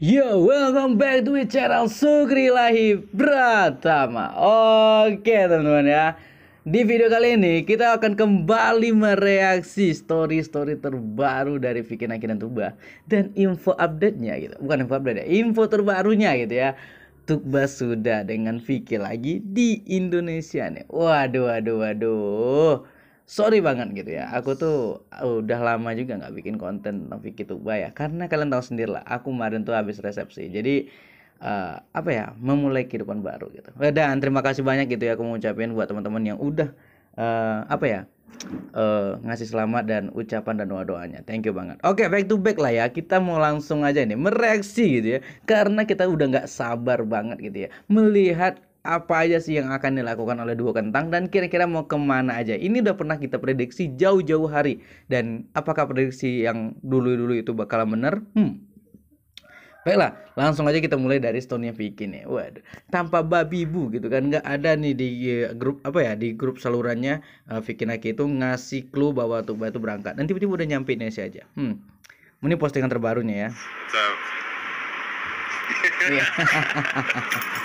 Yo, welcome back to my channel Sugri Lahi Pratama Oke teman-teman ya Di video kali ini kita akan kembali mereaksi story-story terbaru dari Vicky Naki dan Tuba Dan info update-nya gitu Bukan info update ya, info terbarunya gitu ya Tuba sudah dengan Vicky lagi di Indonesia nih Waduh, waduh, waduh sorry banget gitu ya aku tuh uh, udah lama juga nggak bikin konten tentang Vicky Tuba ya karena kalian tahu sendiri lah aku kemarin tuh habis resepsi jadi uh, apa ya memulai kehidupan baru gitu eh, dan terima kasih banyak gitu ya aku mau ucapin buat teman-teman yang udah uh, apa ya uh, ngasih selamat dan ucapan dan doa doanya thank you banget oke okay, back to back lah ya kita mau langsung aja nih mereaksi gitu ya karena kita udah nggak sabar banget gitu ya melihat apa aja sih yang akan dilakukan oleh duo kentang dan kira-kira mau kemana aja ini udah pernah kita prediksi jauh-jauh hari dan apakah prediksi yang dulu-dulu itu bakal bener hmm Baiklah, langsung aja kita mulai dari stone-nya bikin ya. Waduh, tanpa babi bu gitu kan nggak ada nih di eh, grup apa ya di grup salurannya eh, Vicky Naki itu ngasih clue bahwa Tuba itu berangkat. Dan tiba-tiba udah nyampe Indonesia aja. Hmm. Ini postingan terbarunya ya. So.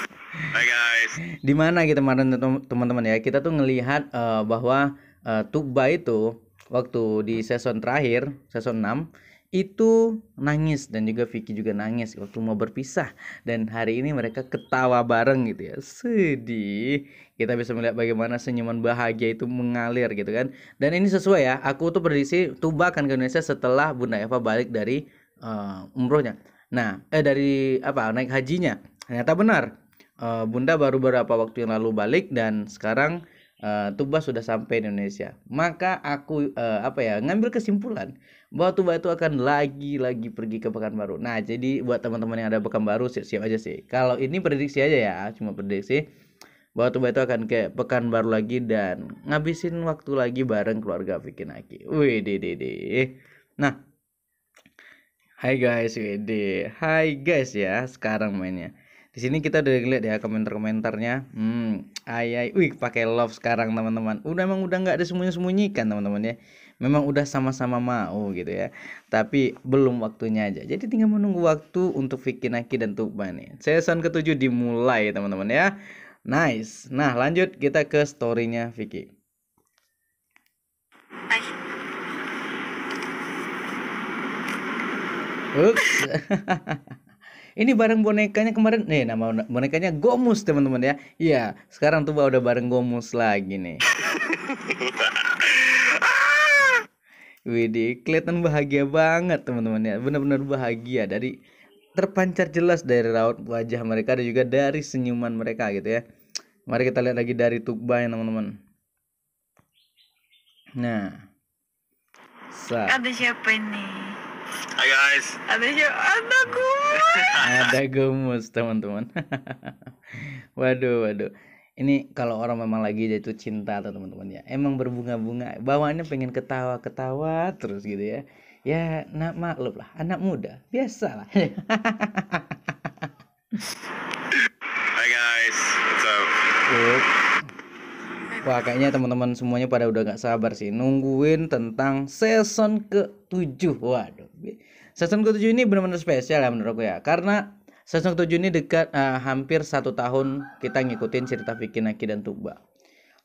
Hai guys. Di mana kita kemarin teman-teman ya? Kita tuh ngelihat uh, bahwa uh, Tuba itu waktu di season terakhir, season 6 itu nangis dan juga Vicky juga nangis waktu mau berpisah dan hari ini mereka ketawa bareng gitu ya sedih kita bisa melihat bagaimana senyuman bahagia itu mengalir gitu kan dan ini sesuai ya aku tuh prediksi Tuba akan ke Indonesia setelah Bunda Eva balik dari uh, umrohnya nah eh dari apa naik hajinya ternyata benar uh, Bunda baru beberapa waktu yang lalu balik dan sekarang uh, tuba sudah sampai di Indonesia. Maka aku uh, apa ya ngambil kesimpulan bahwa tuba itu akan lagi-lagi pergi ke Pekanbaru. Nah jadi buat teman-teman yang ada Pekanbaru siap-siap aja sih. Kalau ini prediksi aja ya, cuma prediksi bahwa Tuba itu akan ke Pekanbaru lagi dan ngabisin waktu lagi bareng keluarga bikin Aki. Wih, deh, deh, deh. Nah, Hai guys, WD. Hai guys ya, sekarang mainnya. Di sini kita udah lihat ya komentar-komentarnya. Hmm, ayai, wih pakai love sekarang teman-teman. Udah emang udah nggak ada semuanya sembunyikan teman-teman ya. Memang udah sama-sama mau gitu ya. Tapi belum waktunya aja. Jadi tinggal menunggu waktu untuk Vicky naki dan Tuba nih. Season ketujuh dimulai teman-teman ya. Nice. Nah lanjut kita ke storynya Vicky. Oops. ini bareng bonekanya kemarin nih nama bonekanya Gomus teman-teman ya iya sekarang tuh udah bareng Gomus lagi nih Widih, kelihatan bahagia banget teman-teman ya. Benar-benar bahagia dari terpancar jelas dari raut wajah mereka dan juga dari senyuman mereka gitu ya. Mari kita lihat lagi dari Tukba ya teman-teman. Nah. Sa Ada siapa ini? Hai guys. Ada ada gemes. ada gemes teman-teman. waduh, waduh. Ini kalau orang memang lagi jatuh cinta atau teman-teman ya, emang berbunga-bunga. Bawaannya pengen ketawa-ketawa terus gitu ya. Ya, nak maklum lah, anak muda, biasalah. Hai guys, what's up? Good. Wah kayaknya teman-teman semuanya pada udah gak sabar sih nungguin tentang season ke-7 Waduh Season ke-7 ini benar-benar spesial ya menurut aku ya Karena season ke-7 ini dekat uh, hampir satu tahun kita ngikutin cerita Vicky Naki dan Tuba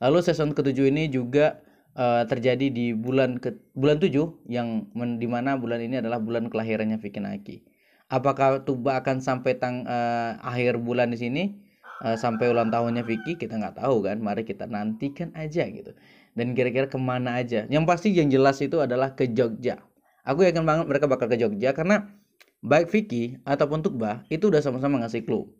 Lalu season ke-7 ini juga uh, terjadi di bulan ke bulan 7 yang men, dimana bulan ini adalah bulan kelahirannya Vicky Naki Apakah Tuba akan sampai tang uh, akhir bulan di sini? Eh, sampai ulang tahunnya Vicky kita nggak tahu kan mari kita nantikan aja gitu dan kira-kira kemana aja yang pasti yang jelas itu adalah ke Jogja aku yakin banget mereka bakal ke Jogja karena baik Vicky ataupun Tukba itu udah sama-sama ngasih clue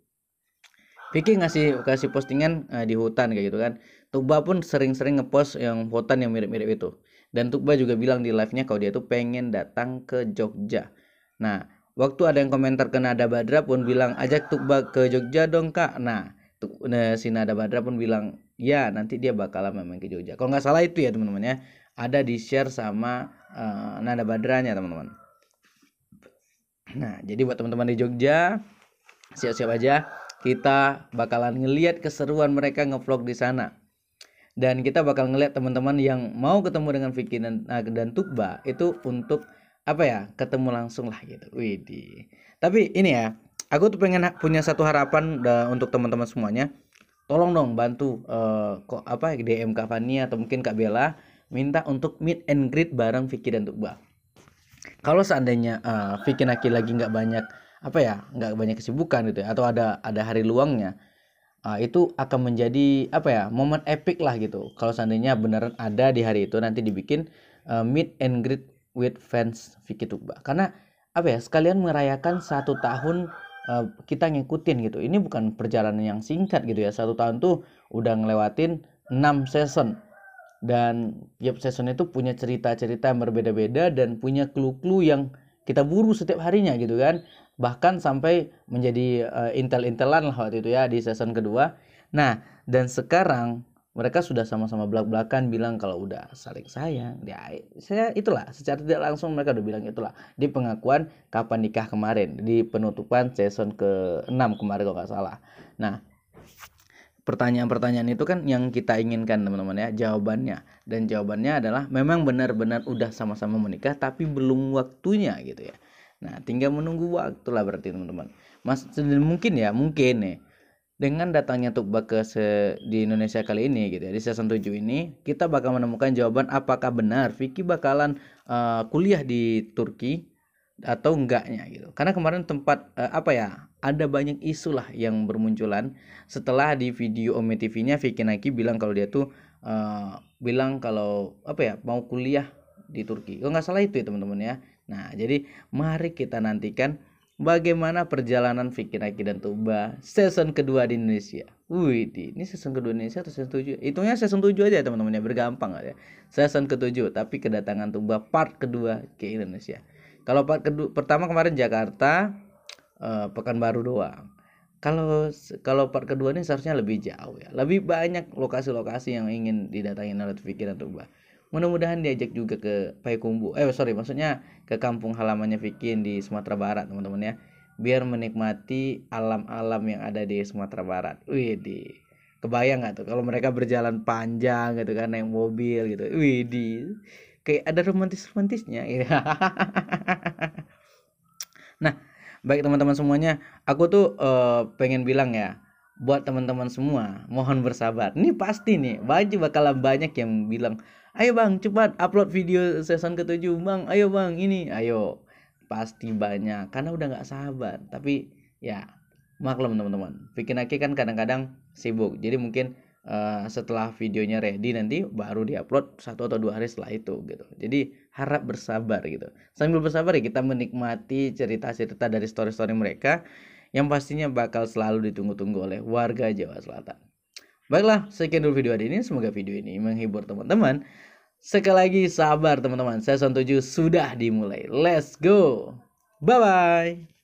Vicky ngasih kasih postingan uh, di hutan kayak gitu kan Tukba pun sering-sering ngepost yang hutan yang mirip-mirip itu dan Tukba juga bilang di live-nya kalau dia tuh pengen datang ke Jogja nah Waktu ada yang komentar ke Nada Badra pun bilang ajak Tukba ke Jogja dong kak. Nah, tuk, nah si Nada Badra pun bilang ya nanti dia bakal memang ke Jogja. Kalau nggak salah itu ya teman-teman ya. Ada di share sama uh, Nada Badranya teman-teman. Nah, jadi buat teman-teman di Jogja siap-siap aja kita bakalan ngeliat keseruan mereka ngevlog di sana dan kita bakal ngeliat teman-teman yang mau ketemu dengan Vicky dan, eh, dan Tukba itu untuk apa ya ketemu langsung lah gitu Widi. tapi ini ya aku tuh pengen punya satu harapan uh, untuk teman-teman semuanya tolong dong bantu uh, eh, kok apa DM Kak Fani atau mungkin Kak Bella minta untuk meet and greet bareng Vicky dan Tukba kalau seandainya uh, Vicky Naki lagi nggak banyak apa ya nggak banyak kesibukan gitu ya atau ada ada hari luangnya uh, itu akan menjadi apa ya momen epic lah gitu kalau seandainya beneran ada di hari itu nanti dibikin uh, meet and greet with fans Vicky Tukba karena apa ya sekalian merayakan satu tahun uh, kita ngikutin gitu ini bukan perjalanan yang singkat gitu ya satu tahun tuh udah ngelewatin 6 season dan tiap season itu punya cerita-cerita yang berbeda-beda dan punya clue-clue yang kita buru setiap harinya gitu kan bahkan sampai menjadi uh, intel-intelan lah waktu itu ya di season kedua nah dan sekarang mereka sudah sama-sama belak-belakan bilang kalau udah saling sayang ya saya itulah secara tidak langsung mereka udah bilang itulah di pengakuan kapan nikah kemarin di penutupan season ke-6 kemarin kalau nggak salah nah pertanyaan-pertanyaan itu kan yang kita inginkan teman-teman ya jawabannya dan jawabannya adalah memang benar-benar udah sama-sama menikah tapi belum waktunya gitu ya nah tinggal menunggu waktu lah berarti teman-teman mas mungkin ya mungkin nih ya dengan datangnya Tukba ke se di Indonesia kali ini gitu ya di season 7 ini kita bakal menemukan jawaban apakah benar Vicky bakalan uh, kuliah di Turki atau enggaknya gitu karena kemarin tempat uh, apa ya ada banyak isu lah yang bermunculan setelah di video Ome TV-nya Vicky Naki bilang kalau dia tuh uh, bilang kalau apa ya mau kuliah di Turki kalau nggak salah itu ya teman-teman ya nah jadi mari kita nantikan bagaimana perjalanan Vicky Naki dan Tuba season kedua di Indonesia. Wih, ini season kedua di Indonesia atau season tujuh? Hitungnya season tujuh aja ya, teman-teman ya, bergampang aja. Ya. Season ketujuh, tapi kedatangan Tuba part kedua ke Indonesia. Kalau part kedua, pertama kemarin Jakarta, uh, Pekanbaru doang. Kalau kalau part kedua ini seharusnya lebih jauh ya, lebih banyak lokasi-lokasi yang ingin didatangi oleh Fikir dan Tuba mudah-mudahan diajak juga ke Payakumbu eh sorry maksudnya ke kampung halamannya Vikin di Sumatera Barat teman-teman ya biar menikmati alam-alam yang ada di Sumatera Barat wih di kebayang nggak tuh kalau mereka berjalan panjang gitu kan naik mobil gitu wih di kayak ada romantis romantisnya iya. gitu. nah baik teman-teman semuanya aku tuh uh, pengen bilang ya buat teman-teman semua mohon bersabar ini pasti nih baju bakal banyak yang bilang ayo bang cepat upload video season ketujuh bang ayo bang ini ayo pasti banyak karena udah nggak sabar tapi ya maklum teman-teman bikin aki kan kadang-kadang sibuk jadi mungkin uh, setelah videonya ready nanti baru diupload satu atau dua hari setelah itu gitu jadi harap bersabar gitu sambil bersabar ya kita menikmati cerita-cerita dari story-story mereka yang pastinya bakal selalu ditunggu-tunggu oleh warga Jawa Selatan. Baiklah, sekian dulu video hari ini. Semoga video ini menghibur teman-teman. Sekali lagi sabar teman-teman. Season 7 sudah dimulai. Let's go. Bye-bye.